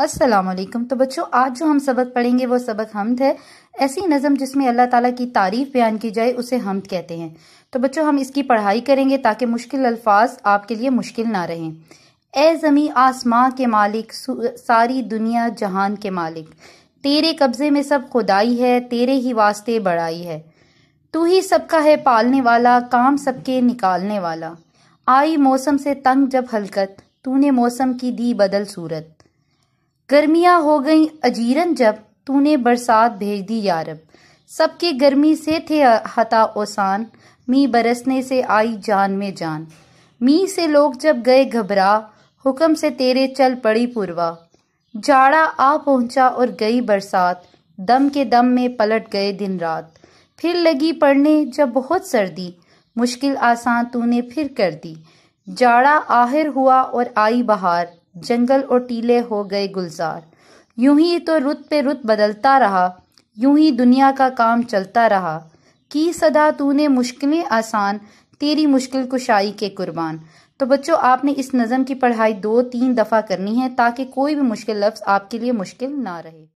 असलम तो बच्चों आज जो हम सबक पढ़ेंगे वो सबक हमद है ऐसी नज़म जिसमें अल्लाह ताला की तारीफ बयान की जाए उसे हमद कहते हैं तो बच्चों हम इसकी पढ़ाई करेंगे ताकि मुश्किल अल्फाज आपके लिए मुश्किल ना रहें ए ज़मी आसमां के मालिक सारी दुनिया जहान के मालिक तेरे कब्ज़े में सब खुदाई है तेरे ही वास्ते बड़ाई है तू ही सबका है पालने वाला काम सबके निकालने वाला आई मौसम से तंग जब हलकत तूने मौसम की दी बदल सूरत गर्मियाँ हो गई अजीरन जब तूने बरसात भेज दी यारब सबके गर्मी से थे हता ओसान मी बरसने से आई जान में जान मी से लोग जब गए घबरा हुक्म से तेरे चल पड़ी पुरवा जाड़ा आ पहुंचा और गई बरसात दम के दम में पलट गए दिन रात फिर लगी पड़ने जब बहुत सर्दी मुश्किल आसान तूने फिर कर दी जाड़ा आहिर हुआ और आई बहार जंगल और टीले हो गए गुलजार यूं ही तो रुत पे रुत बदलता रहा यूं ही दुनिया का काम चलता रहा की सदा तूने मुश्किलें आसान तेरी मुश्किल कुशाई के कुर्बान तो बच्चों आपने इस नज़म की पढ़ाई दो तीन दफ़ा करनी है ताकि कोई भी मुश्किल लफ्ज़ आपके लिए मुश्किल ना रहे